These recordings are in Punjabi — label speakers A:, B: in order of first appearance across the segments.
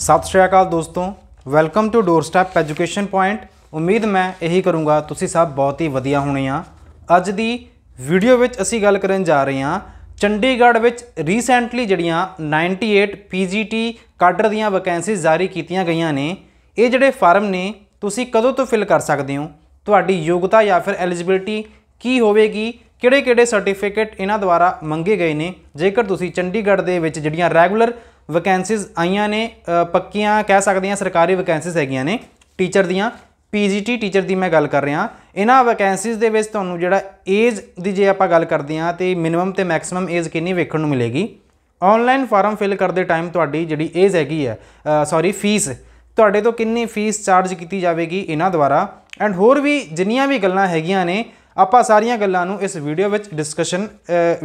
A: ਸਤਿ ਸ਼੍ਰੀ ਅਕਾਲ ਦੋਸਤੋ welcome to doorstep education point ਉਮੀਦ ਮੈਂ ਇਹੀ ਕਰੂੰਗਾ ਤੁਸੀਂ ਸਭ ਬਹੁਤ ਹੀ ਵਧੀਆ ਹੋਣੇ ਆ ਅੱਜ ਦੀ ਵੀਡੀਓ ਵਿੱਚ ਅਸੀਂ ਗੱਲ ਕਰਨ ਜਾ ਰਹੇ ਹਾਂ ਚੰਡੀਗੜ੍ਹ ਵਿੱਚ ਰੀਸੈਂਟਲੀ ਜਿਹੜੀਆਂ 98 ਪੀਜੀਟੀ ਕਾਡਰ ਦੀਆਂ ਵੈਕੈਂਸੀ ਜਾਰੀ ਕੀਤੀਆਂ ਗਈਆਂ ਨੇ ਇਹ ਜਿਹੜੇ ਫਾਰਮ ਨੇ ਤੁਸੀਂ ਕਦੋਂ ਤੋਂ ਫਿਲ ਕਰ ਸਕਦੇ ਹੋ ਤੁਹਾਡੀ ਯੋਗਤਾ ਜਾਂ ਫਿਰ ਐਲੀਜੀਬਿਲਟੀ ਕੀ ਹੋਵੇਗੀ ਕਿਹੜੇ-ਕਿਹੜੇ ਸਰਟੀਫਿਕੇਟ ਇਹਨਾਂ ਦੁਆਰਾ ਮੰਗੇ ਗਏ ਨੇ ਜੇਕਰ ਤੁਸੀਂ ਚੰਡੀਗੜ੍ਹ ਦੇ ਵਿੱਚ ਜਿਹੜੀਆਂ ਰੈਗੂਲਰ ਵੈਕੈਂਸੀਜ਼ ਆਈਆਂ ਨੇ ਪੱਕੀਆਂ ਕਹਿ ਸਕਦੇ ਆ ਸਰਕਾਰੀ ਵੈਕੈਂਸੀਜ਼ ਹੈਗੀਆਂ ਨੇ ਟੀਚਰ ਦੀਆਂ ਪੀਜੀਟੀ ਟੀਚਰ ਦੀ ਮੈਂ ਗੱਲ ਕਰ ਰਿਹਾ ਇਹਨਾਂ ਵੈਕੈਂਸੀਜ਼ ਦੇ ਵਿੱਚ ਤੁਹਾਨੂੰ ਜਿਹੜਾ ਏਜ ਦੀ ਜੇ ਆਪਾਂ ਗੱਲ ਕਰਦੇ ਆ ਤੇ ਮਿਨਿਮਮ ਤੇ ਮੈਕਸਿਮਮ ਏਜ ਕਿੰਨੀ ਵੇਖਣ ਨੂੰ ਮਿਲੇਗੀ ਆਨਲਾਈਨ ਫਾਰਮ ਫਿਲ ਕਰਦੇ ਟਾਈਮ ਤੁਹਾਡੀ ਜਿਹੜੀ ਏਜ ਹੈਗੀ ਹੈ ਸੌਰੀ ਫੀਸ ਤੁਹਾਡੇ ਤੋਂ ਕਿੰਨੀ ਫੀਸ ਚਾਰਜ ਕੀਤੀ ਜਾਵੇਗੀ ਇਹਨਾਂ ਦੁਆਰਾ ਐਂਡ ਹੋਰ ਵੀ ਜਿੰਨੀਆਂ ਵੀ ਗੱਲਾਂ ਹੈਗੀਆਂ ਨੇ ਆਪਾਂ ਸਾਰੀਆਂ ਗੱਲਾਂ ਨੂੰ ਇਸ ਵੀਡੀਓ ਵਿੱਚ ਡਿਸਕਸ਼ਨ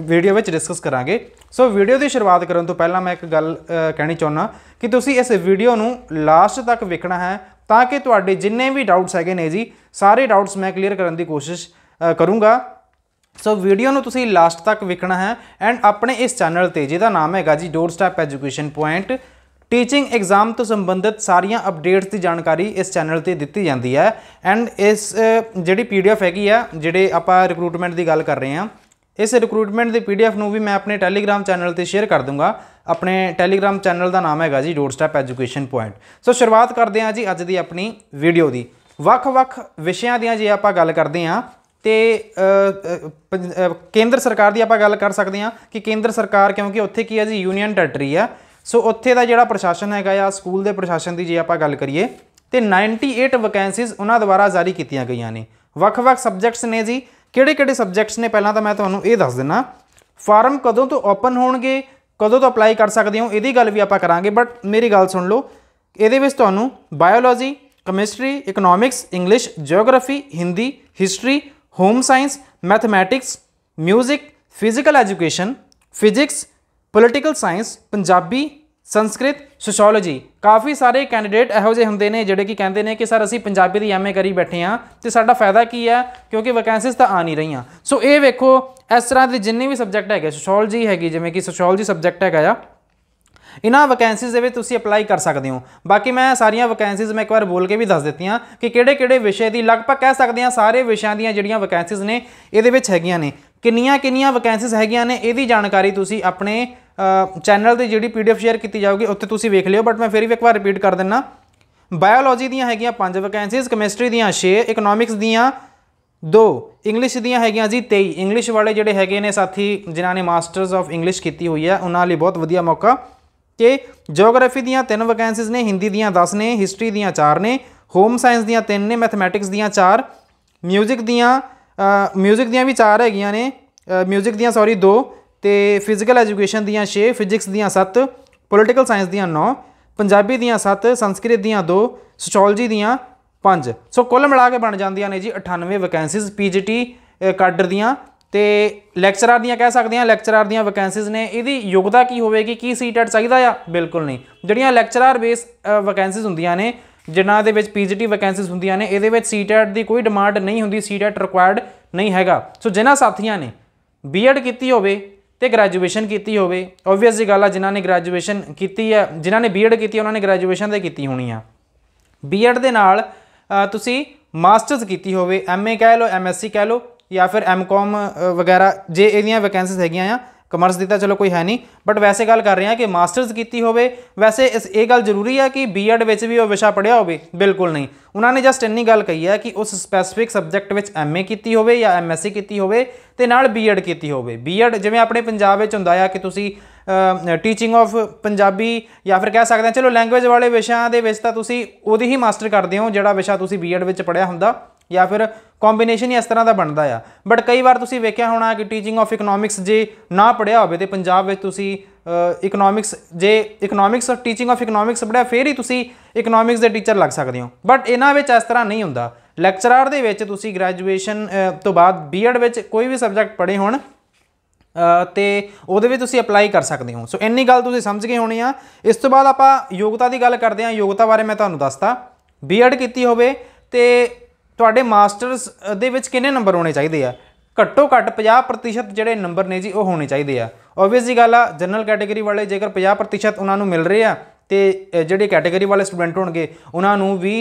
A: ਵੀਡੀਓ ਵਿੱਚ ਡਿਸਕਸ ਕਰਾਂਗੇ ਸੋ ਵੀਡੀਓ ਦੀ ਸ਼ੁਰੂਆਤ ਕਰਨ ਤੋਂ ਪਹਿਲਾਂ ਮੈਂ ਇੱਕ ਗੱਲ ਕਹਿਣੀ ਚਾਹੁੰਦਾ ਕਿ ਤੁਸੀਂ ਇਸ ਵੀਡੀਓ ਨੂੰ ਲਾਸਟ ਤੱਕ ਵੇਖਣਾ ਹੈ ਤਾਂ ਕਿ ਤੁਹਾਡੇ ਜਿੰਨੇ ਵੀ ਡਾਊਟਸ ਹੈਗੇ ਨੇ ਜੀ ਸਾਰੇ ਡਾਊਟਸ ਮੈਂ ਕਲੀਅਰ ਕਰਨ ਦੀ ਕੋਸ਼ਿਸ਼ ਕਰੂੰਗਾ ਸੋ ਵੀਡੀਓ ਨੂੰ ਤੁਸੀਂ ਲਾਸਟ ਤੱਕ ਵੇਖਣਾ ਹੈ ਐਂਡ ਆਪਣੇ ਇਸ ਚੈਨਲ ਤੇ ਜਿਹਦਾ ਨਾਮ ਹੈਗਾ ਜੀ doorstep education point teaching exam ਤੋਂ ਸੰਬੰਧਿਤ ਸਾਰੀਆਂ ਅਪਡੇਟਸ ਦੀ ਜਾਣਕਾਰੀ ਇਸ ਚੈਨਲ ਤੇ ਦਿੱਤੀ ਜਾਂਦੀ ਹੈ ਐਂਡ ਇਸ ਜਿਹੜੀ ਪੀਡੀਐਫ ਹੈਗੀ ਆ ਜਿਹੜੇ ਆਪਾਂ ਰਿਕਰੂਟਮੈਂਟ ਦੀ ਗੱਲ ਕਰ ਰਹੇ ਹਾਂ ਇਸ ਰਿਕਰੂਟਮੈਂਟ ਦੀ ਪੀਡੀਐਫ ਨੂੰ ਵੀ ਮੈਂ ਆਪਣੇ ਟੈਲੀਗ੍ਰam ਚੈਨਲ ਤੇ ਸ਼ੇਅਰ ਕਰ ਦੂੰਗਾ ਆਪਣੇ ਟੈਲੀਗ੍ਰam ਚੈਨਲ ਦਾ ਨਾਮ ਹੈਗਾ ਜੀ ਡੋਰ ਐਜੂਕੇਸ਼ਨ ਪੁਆਇੰਟ ਸੋ ਸ਼ੁਰੂਆਤ ਕਰਦੇ ਹਾਂ ਜੀ ਅੱਜ ਦੀ ਆਪਣੀ ਵੀਡੀਓ ਦੀ ਵੱਖ-ਵੱਖ ਵਿਸ਼ਿਆਂ ਦੀਆਂ ਜੇ ਆਪਾਂ ਗੱਲ ਕਰਦੇ ਹਾਂ ਤੇ ਕੇਂਦਰ ਸਰਕਾਰ ਦੀ ਆਪਾਂ ਗੱਲ ਕਰ ਸਕਦੇ ਹਾਂ ਕਿ ਕੇਂਦਰ ਸਰਕਾਰ ਕਿਉਂਕਿ ਉੱਥੇ ਕੀ ਹੈ ਜੀ ਯੂਨੀਅਨ ਟੈਰੀਟਰੀ ਆ ਸੋ ਉੱਥੇ ਦਾ ਜਿਹੜਾ ਪ੍ਰਸ਼ਾਸਨ ਹੈਗਾ ਆ ਸਕੂਲ ਦੇ ਪ੍ਰਸ਼ਾਸਨ ਦੀ ਜੇ ਆਪਾਂ ਗੱਲ ਕਰੀਏ ਤੇ 98 ਵੈਕੈਂਸੀਜ਼ ਉਹਨਾਂ ਦੁਆਰਾ ਜਾਰੀ ਕੀਤੀਆਂ ਗਈਆਂ ਨੇ ਵੱਖ-ਵੱਖ ਸਬਜੈਕਟਸ ਨੇ ਜੀ ਕਿਹੜੇ-ਕਿਹੜੇ ਸਬਜੈਕਟਸ ਨੇ ਪਹਿਲਾਂ ਤਾਂ ਮੈਂ ਤੁਹਾਨੂੰ ਇਹ ਦੱਸ ਦਿੰਨਾ ਫਾਰਮ ਕਦੋਂ ਤੋਂ ਓਪਨ ਹੋਣਗੇ ਕਦੋਂ ਤੋਂ ਅਪਲਾਈ ਕਰ ਸਕਦੇ ਹੋ ਇਹਦੀ ਗੱਲ ਵੀ ਆਪਾਂ ਕਰਾਂਗੇ ਬਟ ਮੇਰੀ ਗੱਲ ਸੁਣ ਲਓ ਇਹਦੇ ਵਿੱਚ ਤੁਹਾਨੂੰ biology chemistry economics English geography Hindi history home science mathematics music physical education physics political science Punjabi Sanskrit sociology ਕਾਫੀ ਸਾਰੇ ਕੈਂਡੀਡੇਟ ਇਹੋ ਜਿਹੇ ਹੁੰਦੇ ਨੇ ਜਿਹੜੇ ਕਿ ਕਹਿੰਦੇ ਨੇ ਕਿ ਸਰ ਅਸੀਂ ਪੰਜਾਬੀ ਦੀ ਐਮਏ ਕਰੀ ਬੈਠੇ ਆ ਤੇ ਸਾਡਾ ਫਾਇਦਾ ਕੀ ਹੈ ਕਿਉਂਕਿ ਵੈਕੈਂਸੀਜ਼ ਤਾਂ ਆ ਨਹੀਂ ਰਹੀਆਂ ਸੋ ਇਹ ਵੇਖੋ ਇਸ ਤਰ੍ਹਾਂ ਦੇ ਜਿੰਨੇ ਵੀ ਸਬਜੈਕਟ ਹੈਗੇ ਸੋਸ਼ੀਓਲੋਜੀ ਹੈਗੀ ਜਿਵੇਂ ਕਿ ਸੋਸ਼ੀਓਲੋਜੀ ਸਬਜੈਕਟ ਹੈਗਾ ਆ ਇਨਾ ਵੈਕੈਂਸੀਜ਼ ਦੇ ਵਿੱਚ ਤੁਸੀਂ ਅਪਲਾਈ ਕਰ ਸਕਦੇ ਹੋ ਬਾਕੀ ਮੈਂ ਸਾਰੀਆਂ ਵੈਕੈਂਸੀਜ਼ ਮੈਂ ਇੱਕ ਵਾਰ ਬੋਲ ਕੇ ਵੀ ਦੱਸ ਦਿੱਤੀਆਂ ਕਿ ਕਿਹੜੇ-ਕਿਹੜੇ ਵਿਸ਼ੇ ਦੀ ਲਗਭਗ ਕਹਿ ਸਕਦੇ ਆ ਸਾਰੇ ਵਿਸ਼ਿਆਂ ਦੀਆਂ ਜਿਹੜੀਆਂ ਵੈਕੈਂਸੀਜ਼ ਨੇ ਇਹਦੇ ਵਿੱਚ ਹੈਗੀਆਂ ਨੇ ਕਿੰਨੀਆਂ ਕਿੰਨੀਆਂ ਵੈਕੈਂਸੀਜ਼ ਹੈਗੀਆਂ ਨੇ ਇਹਦੀ ਜਾਣਕਾਰੀ ਤੁਸੀਂ ਆਪਣੇ ਚੈਨਲ ਦੀ ਜਿਹੜੀ ਪੀਡੀਐਫ ਸ਼ੇਅਰ ਕੀਤੀ ਜਾਊਗੀ ਉੱਥੇ ਤੁਸੀਂ ਵੇਖ ਲਿਓ ਬਟ ਮੈਂ ਫੇਰ ਵੀ ਇੱਕ ਵਾਰ ਰਿਪੀਟ ਕਰ ਦਿੰਨਾ ਬਾਇਓਲੋਜੀ ਦੀਆਂ ਹੈਗੀਆਂ 5 ਵੈਕੈਂਸੀਜ਼ ਕੈਮਿਸਟਰੀ ਦੀਆਂ 6 ਇਕਨੋਮਿਕਸ ਦੀਆਂ 2 ਇੰਗਲਿਸ਼ ਦੀਆਂ ਹੈਗੀਆਂ ਜੀ 23 ਇੰਗਲਿਸ਼ ਵਾਲੇ ਜਿਹੜੇ ਹੈਗੇ ਨੇ ਸਾਥੀ ਜਿਨ੍ਹਾਂ ਨੇ ਮਾਸਟਰਸ ਆਫ ਇੰਗਲਿਸ਼ ਕੀਤੀ ਹੋਈ ਹੈ ਉਹਨਾਂ ਲਈ ਬਹੁਤ ਵਧੀਆ ਮੌਕਾ ਕਿ ਜੀਓਗ੍ਰਾਫੀ ਦੀਆਂ 3 ਵੈਕੈਂਸੀਜ਼ ਨੇ ਹਿੰਦੀ ਦੀਆਂ 10 ਨੇ ਹਿਸਟਰੀ ਦੀਆਂ 4 ਨੇ ਹੋਮ ਸਾਇੰਸ ਦੀਆਂ 3 ਨੇ ਮੈਥਮੈਟਿਕਸ ਦੀਆਂ 4 ਮਿਊਜ਼ਿਕ ਦੀਆਂ ਮਿਊਜ਼ਿਕ ਦੀਆਂ ਵੀ 4 ਹੈਗੀਆਂ ਨੇ ਮਿਊਜ਼ਿਕ ਦੀਆਂ ਸੌਰੀ 2 ਤੇ ਫਿਜ਼ੀਕਲ ਐਜੂਕੇਸ਼ਨ ਦੀਆਂ 6 ਫਿਜ਼ਿਕਸ ਦੀਆਂ 7 ਪੋਲੀਟੀਕਲ ਸਾਇੰਸ ਦੀਆਂ 9 ਪੰਜਾਬੀ ਦੀਆਂ 7 ਸੰਸਕ੍ਰਿਤ ਦੀਆਂ 2 ਸੋਸ਼ੀਓਲੋਜੀ ਦੀਆਂ 5 ਸੋ ਕੁੱਲ ਮਿਲਾ ਕੇ ਬਣ ਜਾਂਦੀਆਂ ਨੇ ਜੀ 98 ਵੈਕੈਂਸੀਜ਼ ਪੀਜੀਟੀ ਕਾਡਰ ਦੀਆਂ ਤੇ ਲੈਕਚਰਰ ਦੀਆਂ ਕਹਿ ਸਕਦੇ ਆ ਲੈਕਚਰਰ ਦੀਆਂ ਵੈਕੈਂਸੀਜ਼ ਨੇ ਇਹਦੀ ਯੋਗਤਾ ਕੀ ਹੋਵੇਗੀ ਕੀ ਸੀਟਟ ਚਾਹੀਦਾ ਆ ਬਿਲਕੁਲ ਨਹੀਂ ਜਿਹੜੀਆਂ ਲੈਕਚਰਰ ਬੇਸ ਵੈਕੈਂਸੀਜ਼ ਹੁੰਦੀਆਂ ਨੇ ਜਿਨ੍ਹਾਂ ਦੇ ਵਿੱਚ ਪੀਜੀਟੀ ਵੈਕੈਂਸੀਜ਼ ਹੁੰਦੀਆਂ ਨੇ ਇਹਦੇ ਵਿੱਚ ਸੀਟਟ ਦੀ ਕੋਈ ਡਿਮਾਂਡ ਨਹੀਂ ਹੁੰਦੀ ਸੀਟਟ ਰਿਕੁਆਇਰਡ ਨਹੀਂ ਹੈਗਾ ਸੋ ਜਿਨ੍ਹਾਂ ਸਾਥੀਆਂ ਨੇ ਬੀਐਡ ਕੀਤੀ ਹੋਵੇ ਤੇ ਗ੍ਰੈਜੂਏਸ਼ਨ ਕੀਤੀ ਹੋਵੇ ਆਬਵੀਅਸ ਜੀ ਗੱਲ ਆ ਜਿਨ੍ਹਾਂ ਨੇ ਗ੍ਰੈਜੂਏਸ਼ਨ ਕੀਤੀ ਆ ਜਿਨ੍ਹਾਂ ਨੇ ਬੀਐਡ ਕੀਤੀ ਉਹਨਾਂ ਨੇ ਗ੍ਰੈਜੂਏਸ਼ਨ ਤੇ ਕੀਤੀ ਹੋਣੀ ਆ ਬੀਐਡ ਦੇ ਨਾਲ ਤੁਸੀਂ ਮਾਸਟਰਸ ਕੀਤੀ ਹੋਵੇ ਐਮਏ ਕਹਿ ਲਓ ਐਮਐਸਸੀ ਕਹਿ ਲਓ ਜਾਂ ਫਿਰ ਐਮਕਾਮ ਵਗੈਰਾ ਜੇ ਇਹਦੀਆਂ ਵੈਕੈਂਸੀਆਂ ਹੈਗੀਆਂ ਆ ਕਮਰਸ ਦਿੱਤਾ ਚਲੋ ਕੋਈ ਹੈ ਨਹੀਂ ਬਟ ਵੈਸੇ ਗੱਲ ਕਰ ਰਹੇ ਆ ਕਿ ਮਾਸਟਰਸ ਕੀਤੀ ਹੋਵੇ ਵੈਸੇ ਇਸ ਇਹ ਗੱਲ ਜ਼ਰੂਰੀ ਹੈ ਕਿ ਬੀਐਡ ਵਿੱਚ ਵੀ ਉਹ ਵਿਸ਼ਾ ਪੜਿਆ ਹੋਵੇ ਬਿਲਕੁਲ ਨਹੀਂ ਉਹਨਾਂ ਨੇ ਜਸਟ ਇੰਨੀ ਗੱਲ ਕਹੀ ਹੈ ਕਿ ਉਸ ਸਪੈਸੀਫਿਕ ਸਬਜੈਕਟ ਵਿੱਚ ਐਮਏ ਕੀਤੀ ਹੋਵੇ ਜਾਂ ਐਮਐਸਸੀ ਕੀਤੀ ਹੋਵੇ ਤੇ ਨਾਲ ਬੀਐਡ ਕੀਤੀ ਹੋਵੇ ਬੀਐਡ ਜਿਵੇਂ ਆਪਣੇ ਪੰਜਾਬ ਵਿੱਚ ਹੁੰਦਾ ਆ ਕਿ ਤੁਸੀਂ ਟੀਚਿੰਗ ਆਫ ਪੰਜਾਬੀ ਜਾਂ ਫਿਰ ਕਹਿ ਸਕਦੇ ਆ ਚਲੋ ਲੈਂਗੁਏਜ ਵਾਲੇ ਵਿਸ਼ਿਆਂ ਦੇ ਵਿੱਚ ਤਾਂ ਤੁਸੀਂ ਉਹਦੀ ਹੀ ਮਾਸਟਰ ਕਰਦੇ ਹੋ ਜਿਹੜਾ ਵਿਸ਼ਾ ਤੁਸੀਂ ਬੀਐਡ ਵਿੱਚ ਪੜਿਆ ਹੁੰਦਾ ਜਾਂ ਫਿਰ ਕੰਬੀਨੇਸ਼ਨ ਹੀ ਇਸ ਤਰ੍ਹਾਂ ਦਾ ਬਣਦਾ ਆ ਬਟ ਕਈ ਵਾਰ ਤੁਸੀਂ ਵੇਖਿਆ ਹੋਣਾ ਕਿ ਟੀਚਿੰਗ ਆਫ ਇਕਨੋਮਿਕਸ ਜੇ ਨਾ ਪੜਿਆ ਹੋਵੇ ਤੇ ਪੰਜਾਬ ਵਿੱਚ ਤੁਸੀਂ ਇਕਨੋਮਿਕਸ ਜੇ economics of teaching of economics ਪੜਿਆ ਫੇਰ ਹੀ ਤੁਸੀਂ ਇਕਨੋਮਿਕਸ ਦੇ ਟੀਚਰ ਲੱਗ ਸਕਦੇ ਹੋ ਬਟ ਇਹਨਾਂ ਵਿੱਚ ਇਸ ਤਰ੍ਹਾਂ ਨਹੀਂ ਹੁੰਦਾ ਲੈਕਚਰਰ ਦੇ ਵਿੱਚ ਤੁਸੀਂ ਗ੍ਰੈਜੂਏਸ਼ਨ ਤੋਂ ਬਾਅਦ ਬੀਐਡ ਵਿੱਚ ਕੋਈ ਵੀ ਸਬਜੈਕਟ ਪੜੇ ਹੋਣ ਤੇ ਉਹਦੇ ਵੀ ਤੁਸੀਂ ਅਪਲਾਈ ਕਰ ਸਕਦੇ ਹੋ ਸੋ ਇੰਨੀ ਗੱਲ ਤੁਸੀਂ ਸਮਝ ਗਏ ਹੋਣੇ ਆ ਇਸ ਤੋਂ ਬਾਅਦ ਆਪਾਂ ਯੋਗਤਾ ਦੀ ਗੱਲ ਕਰਦੇ ਆ ਯੋਗਤਾ ਬਾਰੇ ਮੈਂ ਤੁਹਾਨੂੰ ਦੱਸਤਾ ਬੀਐਡ ਕੀਤੀ ਹੋਵੇ ਤੇ ਤੁਹਾਡੇ ਮਾਸਟਰਸ ਦੇ ਵਿੱਚ ਕਿੰਨੇ ਨੰਬਰ ਹੋਣੇ ਚਾਹੀਦੇ ਆ ਘੱਟੋ ਘੱਟ 50% ਜਿਹੜੇ ਨੰਬਰ ਨੇ ਜੀ ਉਹ ਹੋਣੇ ਚਾਹੀਦੇ ਆ ਆਬਵੀਅਸ ਜੀ ਗੱਲ ਆ ਜਨਰਲ ਕੈਟਾਗਰੀ ਵਾਲੇ ਜੇਕਰ 50% ਉਹਨਾਂ ਨੂੰ ਮਿਲ ਰਹੇ ਆ ਤੇ ਜਿਹੜੇ ਕੈਟਾਗਰੀ ਵਾਲੇ ਸਟੂਡੈਂਟ ਹੋਣਗੇ ਉਹਨਾਂ ਨੂੰ ਵੀ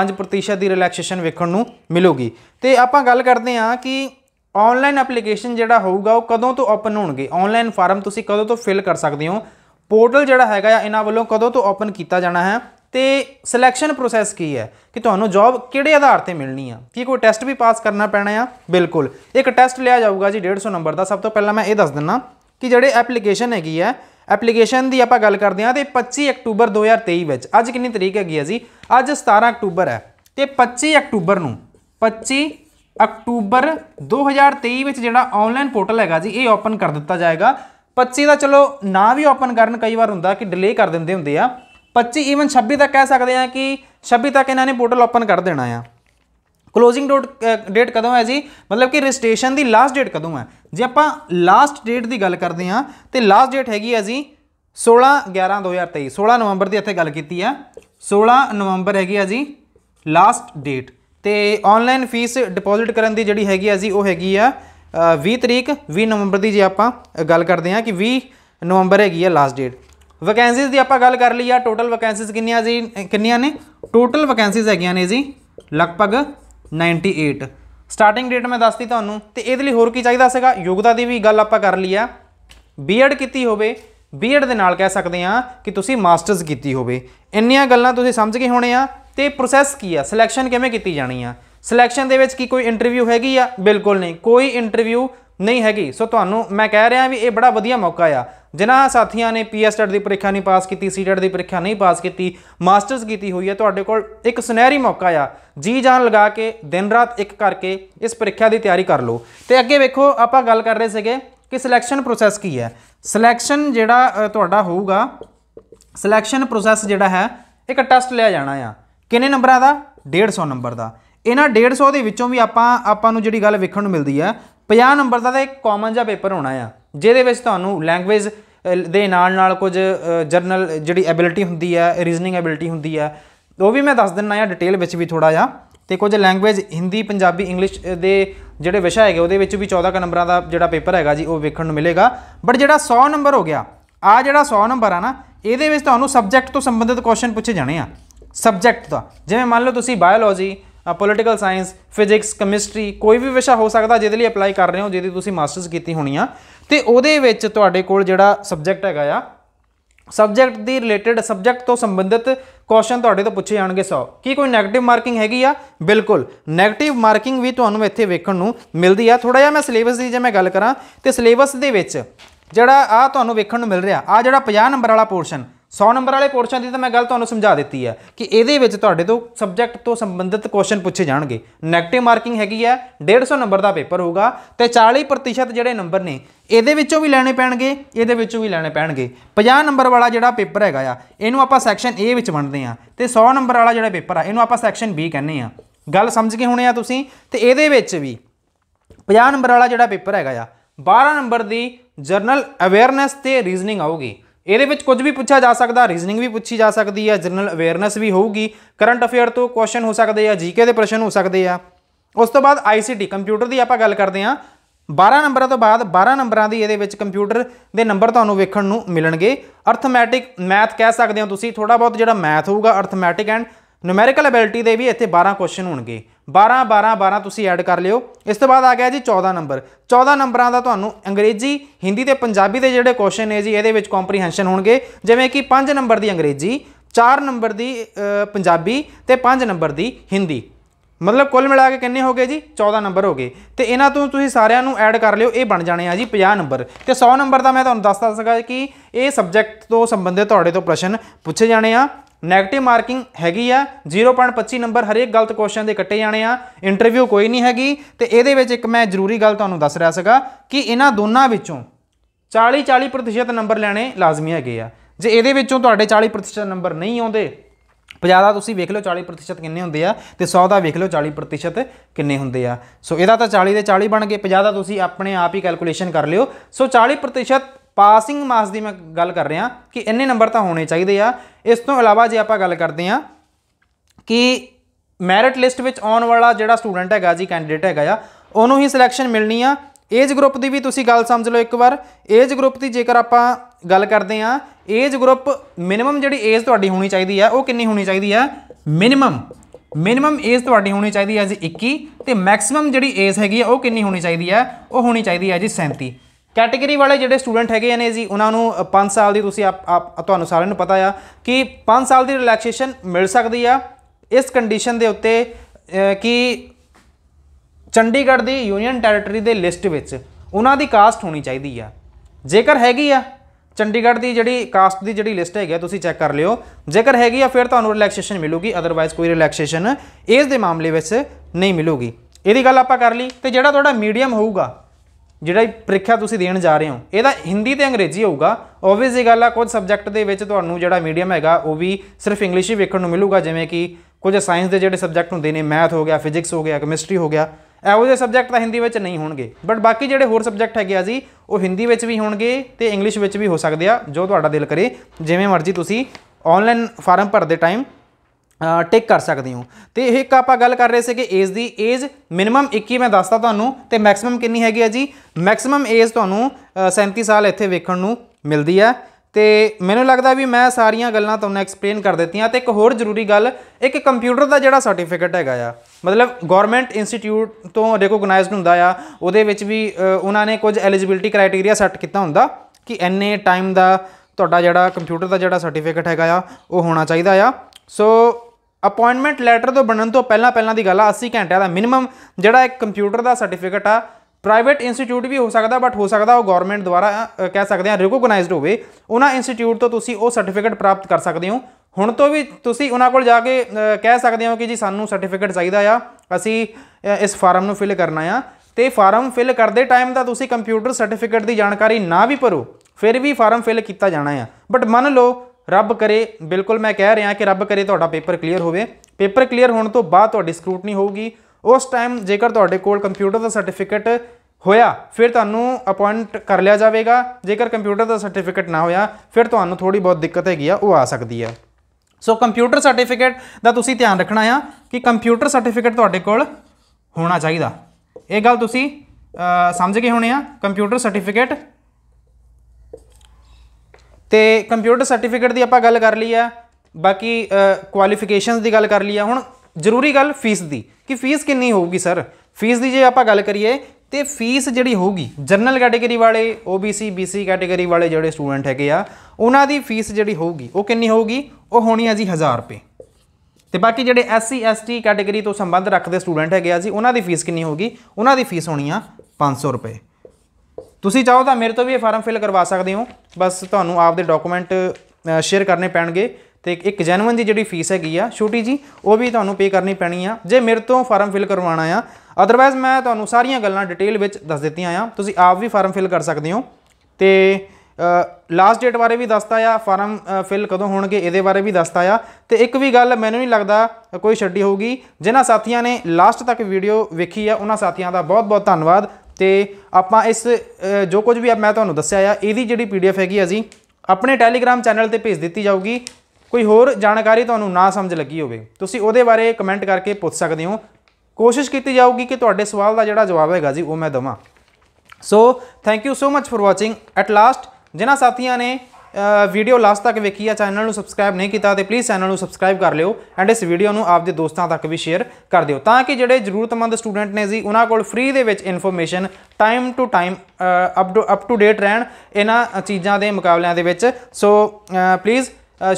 A: 5% ਦੀ ਰਿਲੈਕਸੇਸ਼ਨ ਵੇਖਣ ਨੂੰ ਮਿਲੂਗੀ ਤੇ ਆਪਾਂ ਗੱਲ ਕਰਦੇ ਆ ਕਿ ਆਨਲਾਈਨ ਐਪਲੀਕੇਸ਼ਨ ਜਿਹੜਾ ਹੋਊਗਾ ਉਹ ਕਦੋਂ ਤੋਂ ਓਪਨ ਹੋਣਗੇ ਆਨਲਾਈਨ ਫਾਰਮ ਤੁਸੀਂ ਕਦੋਂ ਤੋਂ ਫਿਲ ਕਰ ਸਕਦੇ ਹੋ ਪੋਰਟਲ ਜਿਹੜਾ ਹੈਗਾ ਇਹਨਾਂ ਵੱਲੋਂ ਕਦੋਂ ਤੋਂ ਓਪਨ ਕੀਤਾ ਜਾਣਾ ਹੈ ਤੇ ਸਿਲੈਕਸ਼ਨ ਪ੍ਰੋਸੈਸ ਕੀ ਹੈ ਕਿ ਤੁਹਾਨੂੰ ਜੌਬ ਕਿਹੜੇ ਆਧਾਰ ਤੇ ਮਿਲਣੀ ਆ ਕੀ ਕੋਈ ਟੈਸਟ ਵੀ ਪਾਸ ਕਰਨਾ ਪੈਣਾ ਆ ਬਿਲਕੁਲ ਇੱਕ ਟੈਸਟ ਲਿਆ ਜਾਊਗਾ ਜੀ 150 ਨੰਬਰ ਦਾ ਸਭ ਤੋਂ ਪਹਿਲਾਂ ਮੈਂ ਇਹ ਦੱਸ ਦਿੰਨਾ ਕਿ ਜਿਹੜੇ ਐਪਲੀਕੇਸ਼ਨ ਹੈਗੀ ਆ ਐਪਲੀਕੇਸ਼ਨ ਦੀ ਆਪਾਂ ਗੱਲ ਕਰਦੇ ਆ ਤੇ 25 ਅਕਤੂਬਰ 2023 ਵਿੱਚ ਅੱਜ ਕਿੰਨੀ ਤਰੀਕ ਹੈਗੀ ਆ ਜੀ ਅੱਜ 17 ਅਕਤੂਬਰ ਹੈ ਤੇ 25 ਅਕਤੂਬਰ ਨੂੰ 25 ਅਕਤੂਬਰ 2023 ਵਿੱਚ ਜਿਹੜਾ ਆਨਲਾਈਨ ਪੋਰਟਲ ਹੈਗਾ ਜੀ ਇਹ ਓਪਨ ਕਰ ਦਿੱਤਾ ਜਾਏਗਾ 25 ਦਾ ਚਲੋ ਨਾ ਵੀ ਓਪਨ ਕਰਨ ਕਈ ਵਾਰ ਹੁੰਦਾ ਕਿ ਡਿਲੇ ਕਰ ਦਿੰਦੇ ਹੁੰਦੇ ਆ 25 ਈਵਨ 26 ਤੱਕ ਕਹਿ ਸਕਦੇ ਆ ਕਿ 26 ਤੱਕ ਇਹਨਾਂ ਨੇ ਪੋਰਟਲ ਓਪਨ ਕਰ ਦੇਣਾ ਆ ਕਲੋਜ਼ਿੰਗ ਡੇਟ ਕਦੋਂ ਹੈ ਜੀ ਮਤਲਬ ਕਿ ਰਜਿਸਟ੍ਰੇਸ਼ਨ ਦੀ ਲਾਸਟ ਡੇਟ ਕਦੋਂ ਹੈ ਜੇ ਆਪਾਂ ਲਾਸਟ ਡੇਟ ਦੀ ਗੱਲ ਕਰਦੇ ਆ ਤੇ ਲਾਸਟ ਡੇਟ ਹੈਗੀ ਹੈ ਜੀ 16 11 2023 16 ਨਵੰਬਰ ਦੀ ਇੱਥੇ ਗੱਲ ਕੀਤੀ ਆ 16 ਨਵੰਬਰ ਹੈਗੀ ਆ ਜੀ ਲਾਸਟ ਡੇਟ ਤੇ ਆਨਲਾਈਨ ਫੀਸ ਡਿਪੋਜ਼ਿਟ ਕਰਨ ਦੀ ਜਿਹੜੀ ਹੈਗੀ ਆ ਜੀ ਉਹ ਹੈਗੀ ਆ 20 ਤਰੀਕ 20 ਨਵੰਬਰ ਦੀ ਜੇ ਆਪਾਂ ਗੱਲ ਕਰਦੇ ਆ ਕਿ 20 ਨਵੰਬਰ ਹੈਗੀ ਆ ਲਾਸਟ ਡੇਟ ਵੈਕੈਂਸੀਜ਼ ਦੀ ਆਪਾਂ ਗੱਲ ਕਰ ਲਈ ਆ ਟੋਟਲ ਵੈਕੈਂਸੀਜ਼ ਕਿੰਨੀਆਂ ਜੀ ਕਿੰਨੀਆਂ ਨੇ ਟੋਟਲ ਵੈਕੈਂਸੀਜ਼ ਹੈਗੀਆਂ ਨੇ ਜੀ ਲਗਭਗ 98 ਸਟਾਰਟਿੰਗ ਡੇਟ ਮੈਂ ਦੱਸਤੀ ਤੁਹਾਨੂੰ ਤੇ ਇਹਦੇ ਲਈ ਹੋਰ ਕੀ ਚਾਹੀਦਾ ਸੀਗਾ ਯੋਗਤਾ ਦੀ ਵੀ ਗੱਲ ਆਪਾਂ ਕਰ ਲਈ ਆ ਬੀਐਡ ਕੀਤੀ ਹੋਵੇ ਬੀਐਡ ਦੇ ਨਾਲ ਕਹਿ ਸਕਦੇ ਆ ਕਿ ਤੁਸੀਂ ਮਾਸਟਰਸ ਕੀਤੀ ਹੋਵੇ ਇੰਨੀਆਂ ਗੱਲਾਂ ਤੁਸੀਂ ਸਮਝ ਗਏ ਹੋਣੇ ਆ ਤੇ ਪ੍ਰੋਸੈਸ ਕੀ ਆ ਸਿਲੈਕਸ਼ਨ ਕਿਵੇਂ ਕੀਤੀ ਜਾਣੀ ਆ ਸਿਲੈਕਸ਼ਨ ਦੇ ਵਿੱਚ ਕੀ ਕੋਈ ਇੰਟਰਵਿਊ ਹੈਗੀ ਆ ਬਿਲਕੁਲ ਨਹੀਂ ਕੋਈ ਇੰਟਰਵਿਊ ਨਹੀਂ ਹੈਗੀ ਸੋ ਤੁਹਾਨੂੰ ਮੈਂ ਕਹਿ ਰਿਹਾ ਵੀ ਇਹ ਬੜਾ ਵਧੀਆ ਮੌਕਾ ਆ ਜਿਨ੍ਹਾਂ ਸਾਥੀਆਂ ਨੇ ਪੀਐਸਟੇਟ ਦੀ ਪ੍ਰੀਖਿਆ ਨਹੀਂ ਪਾਸ ਕੀਤੀ ਸੀਟੈਟ ਦੀ ਪ੍ਰੀਖਿਆ ਨਹੀਂ ਪਾਸ ਕੀਤੀ ਮਾਸਟਰਸ ਕੀਤੀ ਹੋਈ ਹੈ ਤੁਹਾਡੇ ਕੋਲ ਇੱਕ ਸੁਨਹਿਰੀ ਮੌਕਾ ਆ ਜੀ ਜਾਨ ਲਗਾ ਕੇ ਦਿਨ ਰਾਤ ਇੱਕ ਕਰਕੇ ਇਸ ਪ੍ਰੀਖਿਆ ਦੀ ਤਿਆਰੀ ਕਰ ਲਓ ਤੇ ਅੱਗੇ ਵੇਖੋ ਆਪਾਂ ਗੱਲ ਕਰ ਰਹੇ ਸੀਗੇ ਕਿ ਸਿਲੈਕਸ਼ਨ ਪ੍ਰੋਸੈਸ ਕੀ ਹੈ ਸਿਲੈਕਸ਼ਨ ਜਿਹੜਾ ਤੁਹਾਡਾ ਹੋਊਗਾ ਸਿਲੈਕਸ਼ਨ ਪ੍ਰੋਸੈਸ ਜਿਹੜਾ ਹੈ ਇੱਕ ਟੈਸਟ ਲਿਆ ਜਾਣਾ ਆ ਕਿੰਨੇ ਨੰਬਰਾਂ ਦਾ 150 ਨੰਬਰ ਦਾ ਇਹਨਾਂ 150 ਦੇ ਵਿੱਚੋਂ ਵੀ ਆਪਾਂ ਆਪਾਂ ਨੂੰ ਜਿਹੜੀ ਗੱਲ ਵੇਖਣ ਨੂੰ ਮਿਲਦੀ ਹੈ 50 ਨੰਬਰ ਦਾ ਤਾਂ ਇੱਕ ਕਾਮਨ ਜਿਹਾ ਪੇਪਰ ਹੋਣਾ ਆ ਜਿਹਦੇ ਵਿੱਚ ਤੁਹਾਨੂੰ ਲੈਂਗੁਏਜ ਦੇ ਨਾਲ ਨਾਲ ਕੁਝ ਜਰਨਲ ਜਿਹੜੀ ਐਬਿਲਿਟੀ ਹੁੰਦੀ ਆ ਰੀਜ਼ਨਿੰਗ ਐਬਿਲਿਟੀ ਹੁੰਦੀ ਆ ਉਹ ਵੀ ਮੈਂ ਦੱਸ ਦਿੰਨਾ ਆ ਡਿਟੇਲ ਵਿੱਚ ਵੀ ਥੋੜਾ ਜਿਹਾ ਤੇ ਕੁਝ ਲੈਂਗੁਏਜ ਹਿੰਦੀ ਪੰਜਾਬੀ ਇੰਗਲਿਸ਼ ਦੇ ਜਿਹੜੇ ਵਿਸ਼ਾ ਹੈਗੇ ਉਹਦੇ ਵਿੱਚ ਵੀ 14 ਨੰਬਰਾਂ ਦਾ ਜਿਹੜਾ ਪੇਪਰ ਹੈਗਾ ਜੀ ਉਹ ਵੇਖਣ ਨੂੰ ਮਿਲੇਗਾ ਬਟ ਜਿਹੜਾ 100 ਨੰਬਰ ਹੋ ਗਿਆ ਆ ਜਿਹੜਾ 100 ਨੰਬਰ ਆ ਨਾ ਇਹਦੇ ਵਿੱਚ ਤੁਹਾਨੂੰ ਸਬਜੈਕਟ ਤੋਂ ਸੰਬੰਧਿਤ ਕੁਐਸਚਨ ਪੁੱਛੇ ਜਾਣੇ ਆ ਸਬਜੈਕਟ ਦਾ ਜਿਵੇਂ ਮੰਨ ਲਓ ਤੁਸੀਂ biology political science physics chemistry ਕੋਈ ਵੀ ਵਿਸ਼ਾ ਹੋ ਸਕਦਾ ਜਿਹਦੇ ਲਈ ਅਪਲਾਈ ਕਰ ਰਹੇ ਹੋ ਜਿਹਦੀ ਤੁਸੀਂ ਮਾਸਟਰਸ ਕੀਤੀ ਹੋਣੀ ਆ ਤੇ ਉਹਦੇ ਵਿੱਚ ਤੁਹਾਡੇ ਕੋਲ ਜਿਹੜਾ ਸਬਜੈਕਟ ਹੈਗਾ ਆ ਸਬਜੈਕਟ ਦੀ ਰਿਲੇਟਡ ਸਬਜੈਕਟ ਤੋਂ ਸੰਬੰਧਿਤ ਕੁਐਸਚਨ ਤੁਹਾਡੇ ਤੋਂ ਪੁੱਛੇ ਜਾਣਗੇ 100 ਕੀ ਕੋਈ 네ਗੇਟਿਵ ਮਾਰਕਿੰਗ ਹੈਗੀ ਆ ਬਿਲਕੁਲ 네ਗੇਟਿਵ ਮਾਰਕਿੰਗ ਵੀ ਤੁਹਾਨੂੰ ਇੱਥੇ ਵੇਖਣ ਨੂੰ ਮਿਲਦੀ ਆ ਥੋੜਾ ਜਿਹਾ ਮੈਂ ਸਿਲੇਬਸ ਦੀ ਜੇ ਮੈਂ ਗੱਲ ਕਰਾਂ ਤੇ ਸਿਲੇਬਸ ਦੇ ਵਿੱਚ ਜਿਹੜਾ ਆ ਤੁਹਾਨੂੰ ਵੇਖਣ ਨੂੰ ਮਿਲ ਰਿਹਾ ਆ ਜਿਹੜਾ 50 ਨੰਬਰ ਵਾਲਾ ਪੋਰਸ਼ਨ 100 ਨੰਬਰ ਵਾਲੇ ਪੋਰਸ਼ਨ ਦੀ ਤਾਂ ਮੈਂ ਗੱਲ ਤੁਹਾਨੂੰ ਸਮਝਾ ਦਿੱਤੀ ਹੈ ਕਿ ਇਹਦੇ ਵਿੱਚ ਤੁਹਾਡੇ ਤੋਂ ਸਬਜੈਕਟ ਤੋਂ ਸੰਬੰਧਿਤ ਕੁਐਸਚਨ ਪੁੱਛੇ ਜਾਣਗੇ 네ਗੇਟਿਵ ਮਾਰਕਿੰਗ ਹੈਗੀ ਹੈ 150 ਨੰਬਰ ਦਾ ਪੇਪਰ ਹੋਊਗਾ ਤੇ 40% ਜਿਹੜੇ ਨੰਬਰ ਨੇ ਇਹਦੇ ਵਿੱਚੋਂ ਵੀ ਲੈਣੇ ਪੈਣਗੇ ਇਹਦੇ ਵਿੱਚੋਂ ਵੀ ਲੈਣੇ ਪੈਣਗੇ 50 ਨੰਬਰ ਵਾਲਾ ਜਿਹੜਾ ਪੇਪਰ ਹੈਗਾ ਆ ਇਹਨੂੰ ਆਪਾਂ ਸੈਕਸ਼ਨ A ਵਿੱਚ ਵੰਡਦੇ ਆ ਤੇ 100 ਨੰਬਰ ਵਾਲਾ ਜਿਹੜਾ ਪੇਪਰ ਆ ਇਹਨੂੰ ਆਪਾਂ ਸੈਕਸ਼ਨ B ਕਹਿੰਦੇ ਆ ਗੱਲ ਸਮਝ ਗਏ ਹੋਣੇ ਆ ਤੁਸੀਂ ਤੇ ਇਹਦੇ ਵਿੱਚ ਵੀ 50 ਨੰਬਰ ਵਾਲਾ ਜਿਹੜਾ ਪੇਪਰ ਹੈਗਾ ਆ 12 ਨੰਬਰ ਦੀ ਜਰਨਲ ਅਵੇਅਰਨੈਸ ਤੇ ਰੀਜ਼ਨਿੰਗ ਆਊਗੀ ਇਹਦੇ ਵਿੱਚ ਕੁਝ ਵੀ ਪੁੱਛਿਆ ਜਾ ਸਕਦਾ ਰੀਜ਼ਨਿੰਗ ਵੀ ਪੁੱਛੀ ਜਾ ਸਕਦੀ ਹੈ ਜਨਰਲ ਅਵੇਅਰਨੈਸ ਵੀ ਹੋਊਗੀ ਕਰੰਟ ਅਫੇਅਰ ਤੋਂ ਕੁਐਸਚਨ ਹੋ ਸਕਦੇ ਆ ਜੀਕੇ ਦੇ ਪ੍ਰਸ਼ਨ ਹੋ ਸਕਦੇ ਆ ਉਸ ਤੋਂ ਬਾਅਦ ਆਈਸੀਟੀ ਕੰਪਿਊਟਰ ਦੀ ਆਪਾਂ ਗੱਲ ਕਰਦੇ ਆ 12 ਨੰਬਰਾਂ ਤੋਂ ਬਾਅਦ 12 ਨੰਬਰਾਂ ਦੀ ਇਹਦੇ ਵਿੱਚ ਕੰਪਿਊਟਰ ਦੇ ਨੰਬਰ ਤੁਹਾਨੂੰ ਵੇਖਣ ਨੂੰ ਮਿਲਣਗੇ ਅਰਥਮੈਟਿਕ ਮੈਥ ਕਹਿ ਸਕਦੇ ਹੋ ਤੁਸੀਂ ਥੋੜਾ ਬਹੁਤ ਜਿਹੜਾ ਮੈਥ ਹੋਊਗਾ ਅਰਥਮੈਟਿਕ ਐਂਡ ਨਿਊਮੈਰੀਕਲ ਅਬਿਲਟੀ ਦੇ ਵੀ ਇੱਥੇ 12 ਕੁਐਸਚਨ ਹੋਣਗੇ 12 12 12 ਤੁਸੀਂ ਐਡ ਕਰ ਲਿਓ ਇਸ ਤੋਂ ਬਾਅਦ ਆ ਗਿਆ ਜੀ 14 ਨੰਬਰ 14 ਨੰਬਰਾਂ ਦਾ ਤੁਹਾਨੂੰ ਅੰਗਰੇਜ਼ੀ ਹਿੰਦੀ ਤੇ ਪੰਜਾਬੀ ਦੇ ਜਿਹੜੇ ਕੁਐਸਚਨ ਨੇ ਜੀ ਇਹਦੇ ਵਿੱਚ ਕੰਪਰੀਹੈਂਸ਼ਨ ਹੋਣਗੇ ਜਿਵੇਂ ਕਿ 5 ਨੰਬਰ ਦੀ ਅੰਗਰੇਜ਼ੀ 4 ਨੰਬਰ ਦੀ ਪੰਜਾਬੀ ਤੇ 5 ਨੰਬਰ ਦੀ ਹਿੰਦੀ ਮਤਲਬ ਕੁੱਲ ਮਿਲਾ ਕੇ ਕਿੰਨੇ ਹੋ ਗਏ ਜੀ 14 ਨੰਬਰ ਹੋ ਗਏ ਤੇ ਇਹਨਾਂ ਤੋਂ ਤੁਸੀਂ ਸਾਰਿਆਂ ਨੂੰ ਐਡ ਕਰ ਲਿਓ ਇਹ ਬਣ ਜਾਣੇ ਆ ਜੀ 50 ਨੰਬਰ ਤੇ 100 ਨੰਬਰ ਦਾ ਮੈਂ ਤੁਹਾਨੂੰ ਦੱਸਦਾ ਸੀਗਾ ਕਿ ਇਹ ਸਬਜੈਕਟ ਤੋਂ ਸੰਬੰਧਿਤ ਤੁਹਾਡੇ ਤੋਂ ਪ੍ਰਸ਼ਨ ਪੁੱਛੇ ਜਾਣੇ ਆ ਨੈਗੇਟਿਵ ਮਾਰਕਿੰਗ ਹੈਗੀ ਆ 0.25 ਨੰਬਰ ਹਰੇਕ ਗਲਤ ਕੁਐਸਚਨ ਦੇ ਕੱਟੇ ਜਾਣੇ ਆ ਇੰਟਰਵਿਊ ਕੋਈ ਨਹੀਂ ਹੈਗੀ ਤੇ ਇਹਦੇ ਵਿੱਚ ਇੱਕ ਮੈਂ ਜ਼ਰੂਰੀ ਗੱਲ ਤੁਹਾਨੂੰ ਦੱਸ ਰਿਹਾ ਸੀਗਾ ਕਿ ਇਹਨਾਂ ਦੋਨਾਂ ਵਿੱਚੋਂ 40-40% ਨੰਬਰ ਲੈਣੇ ਲਾਜ਼ਮੀ ਹੈਗੇ ਆ ਜੇ ਇਹਦੇ ਵਿੱਚੋਂ ਤੁਹਾਡੇ 40% ਨੰਬਰ ਨਹੀਂ ਆਉਂਦੇ ਪਜਾਦਾ ਦਾ ਤੁਸੀਂ ਵੇਖ ਲਓ 40% ਕਿੰਨੇ ਹੁੰਦੇ ਆ ਤੇ 100 ਦਾ ਵੇਖ ਲਓ 40% ਕਿੰਨੇ ਹੁੰਦੇ ਆ ਸੋ ਇਹਦਾ ਤਾਂ 40 ਦੇ 40 ਬਣ ਗਏ ਪਜਾਦਾ ਦਾ ਤੁਸੀਂ ਆਪਣੇ ਆਪ ਹੀ ਕੈਲਕੂਲੇਸ਼ਨ ਕਰ ਲਿਓ ਸੋ 40% ਪਾਸਿੰਗ ਮਾਰਕਸ ਦੀ ਮੈਂ ਗੱਲ ਕਰ ਰਿਹਾ ਕਿ ਇੰਨੇ ਨੰਬਰ ਤਾਂ ਹੋਣੇ ਚਾਹੀਦੇ ਆ ਇਸ ਤੋਂ ਇਲਾਵਾ ਜੇ ਆਪਾਂ ਗੱਲ ਕਰਦੇ ਆ ਕਿ ਮੈਰਿਟ ਲਿਸਟ ਵਿੱਚ ਆਉਣ ਵਾਲਾ ਜਿਹੜਾ ਸਟੂਡੈਂਟ ਹੈਗਾ ਜੀ ਕੈਂਡੀਡੇਟ ਹੈਗਾ ਆ ਉਹਨੂੰ ਹੀ ਸਿਲੈਕਸ਼ਨ ਮਿਲਣੀ ਆ ਏਜ ਗਰੁੱਪ ਦੀ ਵੀ ਤੁਸੀਂ ਗੱਲ ਸਮਝ ਲਓ ਇੱਕ ਵਾਰ ਏਜ ਗਰੁੱਪ ਦੀ ਜੇਕਰ ਆਪਾਂ ਗੱਲ ਕਰਦੇ ਆ ਏਜ ਗਰੁੱਪ ਮਿਨਿਮਮ ਜਿਹੜੀ ਏਜ ਤੁਹਾਡੀ ਹੋਣੀ ਚਾਹੀਦੀ ਆ ਉਹ ਕਿੰਨੀ ਹੋਣੀ ਚਾਹੀਦੀ ਆ ਮਿਨਿਮਮ ਮਿਨਿਮਮ ਏਜ ਤੁਹਾਡੀ ਹੋਣੀ ਚਾਹੀਦੀ ਹੈ ਜੀ 21 ਤੇ ਮੈਕਸਿਮਮ ਜਿਹੜੀ ਏਜ ਹੈਗੀ ਆ ਉਹ ਕਿੰਨੀ ਹੋਣੀ ਚਾਹੀਦੀ ਆ ਉਹ ਹੋਣੀ ਚਾਹੀਦੀ ਆ ਜੀ 37 ਕੈਟਾਗਰੀ ਵਾਲੇ ਜਿਹੜੇ ਸਟੂਡੈਂਟ ਹੈਗੇ ਨੇ ਜੀ ਉਹਨਾਂ ਨੂੰ 5 ਸਾਲ ਦੀ ਤੁਸੀਂ ਆਪ ਤੁਹਾਨੂੰ ਸਾਰਿਆਂ ਨੂੰ ਪਤਾ ਆ ਕਿ 5 ਸਾਲ ਦੀ ਰਿਲੈਕਸੇਸ਼ਨ ਮਿਲ ਸਕਦੀ ਆ ਇਸ ਕੰਡੀਸ਼ਨ ਦੇ ਉੱਤੇ ਕਿ ਚੰਡੀਗੜ੍ਹ ਦੀ ਯੂਨੀਅਨ ਟੈਰੀਟਰੀ ਦੇ ਲਿਸਟ ਵਿੱਚ ਉਹਨਾਂ ਦੀ ਕਾਸਟ ਹੋਣੀ ਚਾਹੀਦੀ ਆ ਜੇਕਰ ਹੈਗੀ ਆ ਚੰਡੀਗੜ੍ਹ ਦੀ ਜਿਹੜੀ ਕਾਸਟ ਦੀ ਜਿਹੜੀ ਲਿਸਟ ਹੈਗੀ ਆ ਤੁਸੀਂ ਚੈੱਕ ਕਰ ਲਿਓ ਜੇਕਰ ਹੈਗੀ ਆ ਫਿਰ ਤੁਹਾਨੂੰ ਰਿਲੈਕਸੇਸ਼ਨ ਮਿਲੂਗੀ ਅਦਰਵਾਇਜ਼ ਕੋਈ ਰਿਲੈਕਸੇਸ਼ਨ ਇਸ ਦੇ ਮਾਮਲੇ ਵਿੱਚ ਨਹੀਂ ਮਿਲੂਗੀ ਇਹਦੀ ਗੱਲ ਆਪਾਂ ਕਰ ਲਈ ਤੇ ਜਿਹੜਾ ਤੁਹਾਡਾ ਮੀਡੀਅਮ ਹੋਊਗਾ ਜਿਹੜਾ ਪ੍ਰੀਖਿਆ ਤੁਸੀਂ ਦੇਣ ਜਾ ਰਹੇ ਹੋ ਇਹਦਾ ਹਿੰਦੀ ਤੇ ਅੰਗਰੇਜ਼ੀ ਹੋਊਗਾ ਆਬਵੀਅਸ ਇਹ ਗੱਲ ਆ ਕੁਝ ਸਬਜੈਕਟ ਦੇ ਵਿੱਚ ਤੁਹਾਨੂੰ ਜਿਹੜਾ ਮੀਡੀਅਮ ਹੈਗਾ ਉਹ ਵੀ ਸਿਰਫ ਇੰਗਲਿਸ਼ ਹੀ ਵੇਖਣ ਨੂੰ ਮਿਲੂਗਾ ਜਿਵੇਂ ਕਿ ਕੁਝ ਸਾਇੰਸ ਦੇ ਜਿਹੜੇ ਸਬਜੈਕਟ ਹੁੰਦੇ ਨੇ ਮੈਥ ਹੋ ਗਿਆ ਫਿਜ਼ਿਕਸ ਹੋ ਗਿਆ ਕੈਮਿਸਟਰੀ ਹੋ ਗਿਆ ਇਹੋ ਜਿਹੇ ਸਬਜੈਕਟ ਤਾਂ ਹਿੰਦੀ ਵਿੱਚ ਨਹੀਂ ਹੋਣਗੇ ਬਟ ਬਾਕੀ ਜਿਹੜੇ ਹੋਰ ਸਬਜੈਕਟ ਹੈਗੇ ਆ ਜੀ ਉਹ ਹਿੰਦੀ ਵਿੱਚ ਵੀ ਹੋਣਗੇ ਤੇ ਇੰਗਲਿਸ਼ ਵਿੱਚ ਵੀ ਹੋ ਸਕਦੇ ਆ ਜੋ ਤੁਹਾਡਾ ਦਿਲ ਕਰੇ ਜਿਵੇਂ ਮਰਜ਼ੀ ਤੁਸੀਂ ਆਨਲਾਈਨ ਫਾਰਮ ਭਰਦੇ ਟਾਈਮ ਟਿਕ ਕਰ ਸਕਦੇ ਹੋ ਤੇ ਇਹ ਇੱਕ ਆਪਾਂ ਗੱਲ ਕਰ ਰਹੇ ਸੀ ਕਿ ਏਜ ਦੀ ਏਜ ਮਿਨਿਮਮ 21 ਮੈਂ ਦੱਸਤਾ ਤੁਹਾਨੂੰ ਤੇ ਮੈਕਸਿਮਮ ਕਿੰਨੀ ਹੈਗੀ ਹੈ ਜੀ ਮੈਕਸਿਮਮ ਏਜ ਤੁਹਾਨੂੰ 37 ਸਾਲ ਇੱਥੇ ਵੇਖਣ ਨੂੰ ਮਿਲਦੀ ਹੈ ਤੇ ਮੈਨੂੰ ਲੱਗਦਾ ਵੀ ਮੈਂ ਸਾਰੀਆਂ ਗੱਲਾਂ ਤੁਹਾਨੂੰ ਐਕਸਪਲੇਨ ਕਰ ਦਿੱਤੀਆਂ ਤੇ ਇੱਕ ਹੋਰ ਜ਼ਰੂਰੀ ਗੱਲ ਇੱਕ ਕੰਪਿਊਟਰ ਦਾ ਜਿਹੜਾ ਸਰਟੀਫਿਕੇਟ ਹੈਗਾ ਆ ਮਤਲਬ ਗਵਰਨਮੈਂਟ ਇੰਸਟੀਚਿਊਟ ਤੋਂ ਰੈਕੋਗਨਾਈਜ਼ਡ ਹੁੰਦਾ ਆ ਉਹਦੇ ਵਿੱਚ ਵੀ ਉਹਨਾਂ ਨੇ ਕੁਝ ਐਲੀਜੀਬਿਲਟੀ ਕ੍ਰਾਈਟੇਰੀਆ ਸੈੱਟ ਕੀਤਾ ਹੁੰਦਾ ਕਿ ਐਨੇ ਟਾਈਮ ਦਾ ਤੁਹਾਡਾ ਜਿਹੜਾ ਕੰਪਿਊਟਰ ਦਾ ਜਿਹੜਾ ਸਰਟੀਫਿਕੇਟ ਹੈਗਾ ਆ ਉਹ ਹੋਣਾ ਚਾਹੀਦਾ ਆ ਸੋ ਅਪਾਇੰਟਮੈਂਟ ਲੈਟਰ ਤੋਂ ਬਣਨ ਤੋਂ ਪਹਿਲਾਂ ਪਹਿਲਾਂ ਦੀ ਗੱਲ ਆ 80 ਘੰਟਿਆਂ ਦਾ ਮਿਨੀਮਮ ਜਿਹੜਾ ਇੱਕ ਕੰਪਿਊਟਰ ਦਾ ਸਰਟੀਫਿਕੇਟ ਆ ਪ੍ਰਾਈਵੇਟ ਇੰਸਟੀਚਿਊਟ ਵੀ ਹੋ ਸਕਦਾ ਬਟ ਹੋ ਸਕਦਾ ਉਹ ਗਵਰਨਮੈਂਟ ਦੁਆਰਾ ਕਹਿ ਸਕਦੇ ਆ ਰਿਕੋਗਨਾਈਜ਼ਡ ਹੋਵੇ ਉਹਨਾਂ ਇੰਸਟੀਚਿਊਟ ਤੋਂ ਤੁਸੀਂ ਉਹ ਸਰਟੀਫਿਕੇਟ ਪ੍ਰਾਪਤ ਕਰ ਸਕਦੇ ਹੋ ਹੁਣ ਤੋਂ ਵੀ ਤੁਸੀਂ ਉਹਨਾਂ ਕੋਲ ਜਾ ਕੇ ਕਹਿ ਸਕਦੇ ਹੋ ਕਿ ਜੀ ਸਾਨੂੰ ਸਰਟੀਫਿਕੇਟ ਚਾਹੀਦਾ ਆ ਅਸੀਂ ਇਸ ਫਾਰਮ ਨੂੰ ਫਿਲ ਕਰਨਾ ਆ ਤੇ ਫਾਰਮ ਫਿਲ ਕਰਦੇ ਟਾਈਮ ਦਾ ਤੁਸੀਂ ਕੰਪਿਊਟਰ ਸਰਟੀਫਿਕੇਟ ਦੀ ਜਾਣਕਾਰੀ ਨਾ ਵੀ ਭਰੋ ਫਿਰ ਵੀ ਫਾਰਮ ਫਿਲ ਕੀਤਾ ਜਾਣਾ ਆ ਬਟ ਮੰਨ ਲਓ ਰੱਬ ਕਰੇ ਬਿਲਕੁਲ ਮੈਂ ਕਹਿ ਰਿਹਾ ਕਿ ਰੱਬ ਕਰੇ ਤੁਹਾਡਾ ਪੇਪਰ ਕਲੀਅਰ ਹੋਵੇ ਪੇਪਰ ਕਲੀਅਰ ਹੋਣ ਤੋਂ ਬਾਅਦ ਤੁਹਾਡੀ ਸਕਰੂਟਨੀ ਹੋਊਗੀ ਉਸ ਟਾਈਮ ਜੇਕਰ ਤੁਹਾਡੇ ਕੋਲ ਕੰਪਿਊਟਰ ਦਾ ਸਰਟੀਫਿਕੇਟ ਹੋਇਆ ਫਿਰ ਤੁਹਾਨੂੰ ਅਪਾਇੰਟ ਕਰ ਲਿਆ ਜਾਵੇਗਾ ਜੇਕਰ ਕੰਪਿਊਟਰ ਦਾ ਸਰਟੀਫਿਕੇਟ ਨਾ ਹੋਇਆ ਫਿਰ ਤੁਹਾਨੂੰ ਥੋੜੀ ਬਹੁਤ ਦਿੱਕਤ ਹੈਗੀ ਆ ਉਹ ਆ ਸਕਦੀ ਆ ਸੋ ਕੰਪਿਊਟਰ ਸਰਟੀਫਿਕੇਟ ਦਾ ਤੁਸੀਂ ਧਿਆਨ ਰੱਖਣਾ ਆ ਕਿ ਕੰਪਿਊਟਰ ਸਰਟੀਫਿਕੇਟ ਤੁਹਾਡੇ ਕੋਲ ਹੋਣਾ ਚਾਹੀਦਾ ਇਹ ਗੱਲ ਤੁਸੀਂ ਸਮਝ ਗਏ ਹੋਣੇ ਆ ਕੰਪਿਊਟਰ ਸਰਟੀਫਿਕੇਟ ਤੇ ਕੰਪਿਊਟਰ ਸਰਟੀਫਿਕੇਟ ਦੀ ਆਪਾਂ ਗੱਲ ਕਰ ਲਈ ਆ ਬਾਕੀ ਕੁਆਲੀਫਿਕੇਸ਼ਨਸ ਦੀ ਗੱਲ ਕਰ ਲਈ ਆ ਹੁਣ ਜ਼ਰੂਰੀ ਗੱਲ ਫੀਸ ਦੀ ਕਿ ਫੀਸ ਕਿੰਨੀ ਹੋਊਗੀ ਸਰ ਫੀਸ ਦੀ ਜੇ ਆਪਾਂ ਗੱਲ ਕਰੀਏ ਤੇ ਫੀਸ ਜਿਹੜੀ ਹੋਊਗੀ ਜਨਰਲ ਕੈਟਾਗਰੀ ਵਾਲੇ OBC BC ਕੈਟਾਗਰੀ ਵਾਲੇ ਜਿਹੜੇ ਸਟੂਡੈਂਟ ਹੈਗੇ ਆ ਉਹਨਾਂ ਦੀ ਫੀਸ ਜਿਹੜੀ ਹੋਊਗੀ ਉਹ ਕਿੰਨੀ ਹੋਊਗੀ ਉਹ ਹੋਣੀ ਆ ਜੀ 1000 ਰੁਪਏ ਤੇ ਬਾਕੀ ਜਿਹੜੇ SC ST ਕੈਟਾਗਰੀ ਤੋਂ ਸੰਬੰਧ ਰੱਖਦੇ ਸਟੂਡੈਂਟ ਹੈਗੇ ਆ ਜੀ ਉਹਨਾਂ ਦੀ ਫੀਸ ਕਿੰਨੀ ਹੋਊਗੀ ਉਹਨਾਂ ਦੀ ਫੀਸ ਹੋਣੀ ਆ 500 ਰੁਪਏ ਤੁਸੀਂ ਚਾਹੋ ਤਾਂ ਮੇਰੇ ਤੋਂ ਵੀ ਇਹ ਫਾਰਮ ਫਿਲ ਕਰਵਾ ਸਕਦੇ ਹੋ ਬਸ ਤੁਹਾਨੂੰ ਆਪਦੇ ਡਾਕੂਮੈਂਟ ਸ਼ੇਅਰ ਕਰਨੇ ਪੈਣਗੇ ਤੇ ਇੱਕ ਜੈਨੂਇਨ ਦੀ ਜਿਹੜੀ ਫੀਸ ਹੈਗੀ ਆ ਛੋਟੀ ਜੀ ਉਹ ਵੀ ਤੁਹਾਨੂੰ ਪੇ ਕਰਨੀ ਪੈਣੀ ਆ ਜੇ ਮੇਰੇ ਤੋਂ ਫਾਰਮ ਫਿਲ ਕਰਵਾਉਣਾ ਆ ਅਦਰਵਾਇਜ਼ ਮੈਂ ਤੁਹਾਨੂੰ ਸਾਰੀਆਂ ਗੱਲਾਂ ਡਿਟੇਲ ਵਿੱਚ ਦੱਸ ਦਿੱਤੀਆਂ ਆ ਤੁਸੀਂ ਆਪ ਵੀ ਫਾਰਮ ਫਿਲ ਕਰ ਸਕਦੇ ਹੋ ਤੇ ਲਾਸਟ ਡੇਟ ਬਾਰੇ ਵੀ ਦੱਸਤਾ ਆ ਫਾਰਮ ਫਿਲ ਕਦੋਂ ਹੋਣਗੇ ਇਹਦੇ ਬਾਰੇ ਵੀ ਦੱਸਤਾ ਆ ਤੇ ਇੱਕ ਵੀ ਗੱਲ ਮੈਨੂੰ ਨਹੀਂ ਲੱਗਦਾ ਕੋਈ ਛੱਡੀ ਹੋਊਗੀ ਜਿਨ੍ਹਾਂ ਸਾਥੀਆਂ ਨੇ ਲਾਸਟ ਤੱਕ ਵੀਡੀਓ ਵੇਖੀ ਆ ਉਹਨਾਂ ਸਾਥੀਆਂ ਦਾ ਬਹੁਤ ਬਹੁਤ ਧੰਨਵਾਦ ਤੇ ਆਪਾਂ ਇਸ ਜੋ ਕੁਝ ਵੀ ਮੈਂ ਤੁਹਾਨੂੰ ਦੱਸਿਆ ਆ ਇਹਦੀ ਜਿਹੜੀ ਪੀਡੀਐਫ ਹੈਗੀ ਅਸੀਂ ਆਪਣੇ ਟੈਲੀਗ੍ਰam ਚੈਨਲ ਤੇ ਭੇਜ ਦਿੱਤੀ ਜਾਊਗੀ ਕੋਈ ਹੋਰ ਜਾਣਕਾਰੀ ਤੁਹਾਨੂੰ ਨਾ ਸਮਝ ਲੱਗੀ ਹੋਵੇ ਤੁਸੀਂ ਉਹਦੇ ਬਾਰੇ ਕਮੈਂਟ ਕਰਕੇ ਪੁੱਛ ਸਕਦੇ ਹੋ ਕੋਸ਼ਿਸ਼ ਕੀਤੀ ਜਾਊਗੀ ਕਿ ਤੁਹਾਡੇ ਸਵਾਲ ਦਾ ਜਿਹੜਾ ਜਵਾਬ ਹੈਗਾ ਜੀ ਉਹ ਮੈਂ ਦਵਾਂ so thank you so much for watching at last ਜਿਨ੍ਹਾਂ ਸਾਥੀਆਂ ਨੇ ਵੀਡੀਓ ਲਾਸਟ ਤੱਕ ਵੇਖੀ ਆ ਚੈਨਲ ਨੂੰ ਸਬਸਕ੍ਰਾਈਬ ਨਹੀਂ ਕੀਤਾ ਤੇ ਪਲੀਜ਼ ਚੈਨਲ ਨੂੰ ਸਬਸਕ੍ਰਾਈਬ ਕਰ ਲਿਓ ਐਂਡ ਇਸ ਵੀਡੀਓ ਨੂੰ ਆਪਦੇ ਦੋਸਤਾਂ ਤੱਕ ਵੀ ਸ਼ੇਅਰ ਕਰ ਦਿਓ ਤਾਂ ਕਿ ਜਿਹੜੇ ਜ਼ਰੂਰਤਮੰਦ ਸਟੂਡੈਂਟ ਨੇ ਜੀ ਉਹਨਾਂ ਕੋਲ ਫ੍ਰੀ ਦੇ ਵਿੱਚ information time to time up to date ਰਹਿਣ ਇਹਨਾਂ ਚੀਜ਼ਾਂ ਦੇ ਮੁਕਾਬਲਿਆਂ ਦੇ ਵਿੱਚ ਸੋ ਪਲੀਜ਼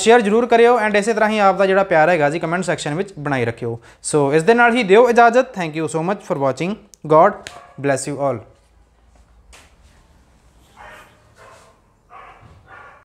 A: ਸ਼ੇਅਰ ਜਰੂਰ ਕਰਿਓ ਐਂਡ ਇਸੇ ਤਰ੍ਹਾਂ ਹੀ ਆਪ ਦਾ ਜਿਹੜਾ ਪਿਆਰ ਹੈਗਾ ਜੀ ਕਮੈਂਟ ਸੈਕਸ਼ਨ ਵਿੱਚ ਬਣਾਈ ਰੱਖਿਓ ਸੋ ਇਸ ਦੇ ਨਾਲ ਹੀ ਦਿਓ ਇਜਾਜ਼ਤ thank you so much for watching God bless you all